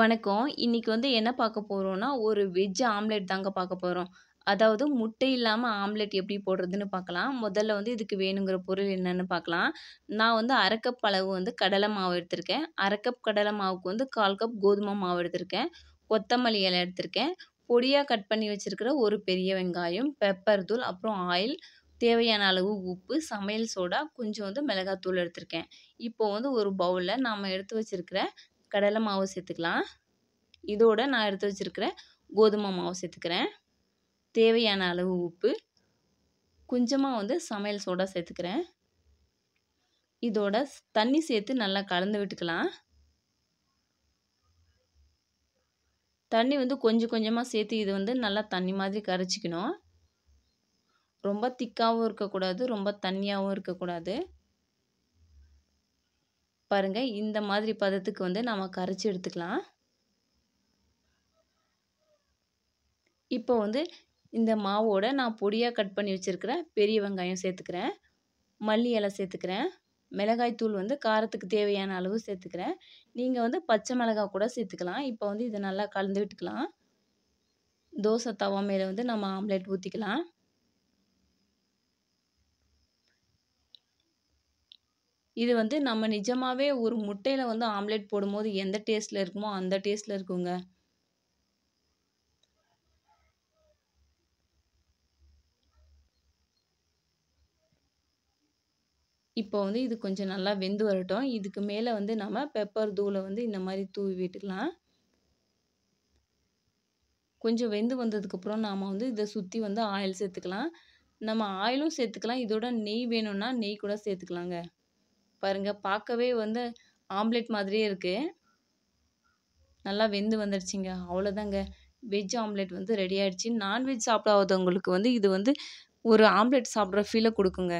வணக்கம் இன்னைக்கு வந்து என்ன பார்க்க போகிறோம்னா ஒரு வெஜ் ஆம்லெட் தாங்க பார்க்க போகிறோம் அதாவது முட்டை இல்லாமல் ஆம்லெட் எப்படி போடுறதுன்னு பார்க்கலாம். முதல்ல வந்து இதுக்கு வேணுங்கிற பொருள் என்னன்னு பார்க்கலாம். நான் வந்து அரைக்கப் அளவு வந்து கடலை மாவு எடுத்திருக்கேன். அரைக்கப் கடலை மாவுக்கு வந்து கால் கப் கோதுமை மாவு எடுத்திருக்கேன். கொத்தமல்லி இலை எடுத்திருக்கேன். பொடியாக கட் பண்ணி வச்சுருக்கிற ஒரு பெரிய வெங்காயம், பெப்பர் தூள், அப்புறம் ஆயில், தேவையான அளவு உப்பு, சமையல் சோடா, கொஞ்சம் வந்து மிளகாத்தூள் எடுத்திருக்கேன். இப்போ வந்து ஒரு பவுலில் நாம் எடுத்து வச்சுருக்கிற கடலை மாவு சேர்த்துக்கலாம் இதோடு நான் எடுத்து வச்சுருக்கிற கோதுமை மாவு சேர்த்துக்கிறேன் தேவையான அளவு உப்பு கொஞ்சமாக வந்து சமையல் சோடா சேர்த்துக்கிறேன் இதோட தண்ணி சேர்த்து நல்லா கலந்து விட்டுக்கலாம் தண்ணி வந்து கொஞ்சம் கொஞ்சமாக சேர்த்து இது வந்து நல்லா தண்ணி மாதிரி கரைச்சிக்கணும் ரொம்ப திக்காகவும் இருக்கக்கூடாது ரொம்ப தண்ணியாகவும் இருக்கக்கூடாது பாருங்கள் இந்த மாதிரி பதத்துக்கு வந்து நம்ம கரைச்சி எடுத்துக்கலாம் இப்போ வந்து இந்த மாவோட நான் பொடியாக கட் பண்ணி வச்சுருக்கிறேன் பெரிய வெங்காயம் சேர்த்துக்கிறேன் மல்லி இலை சேர்த்துக்கிறேன் மிளகாய் தூள் வந்து காரத்துக்கு தேவையான அளவு சேர்த்துக்கிறேன் நீங்கள் வந்து பச்சை மிளகாய் கூட சேர்த்துக்கலாம் இப்போ வந்து இதை நல்லா கலந்து விட்டுக்கலாம் தோசை தவா மேலே வந்து நம்ம ஆம்லேட் ஊற்றிக்கலாம் இது வந்து நம்ம நிஜமாகவே ஒரு முட்டையில் வந்து ஆம்லேட் போடும்போது எந்த டேஸ்ட்டில் இருக்குமோ அந்த டேஸ்ட்டில் இருக்குங்க இப்போ வந்து இது கொஞ்சம் நல்லா வெந்து வரட்டும் இதுக்கு மேலே வந்து நம்ம பெப்பர் தூளை வந்து இந்த மாதிரி தூவி விட்டுக்கலாம் கொஞ்சம் வெந்து வந்ததுக்கப்புறம் நாம் வந்து இதை சுற்றி வந்து ஆயில் சேர்த்துக்கலாம் நம்ம ஆயிலும் சேர்த்துக்கலாம் இதோட நெய் வேணும்னா நெய் கூட சேர்த்துக்கலாங்க பாருங்கள் பார்க்கவே வந்து ஆம்லெட் மாதிரியே இருக்குது நல்லா வெந்து வந்துடுச்சிங்க அவ்வளோதாங்க வெஜ் ஆம்லெட் வந்து ரெடி ஆகிடுச்சி நான்வெஜ் சாப்பிடாதவங்களுக்கு வந்து இது வந்து ஒரு ஆம்லெட் சாப்பிட்ற ஃபீலை கொடுக்குங்க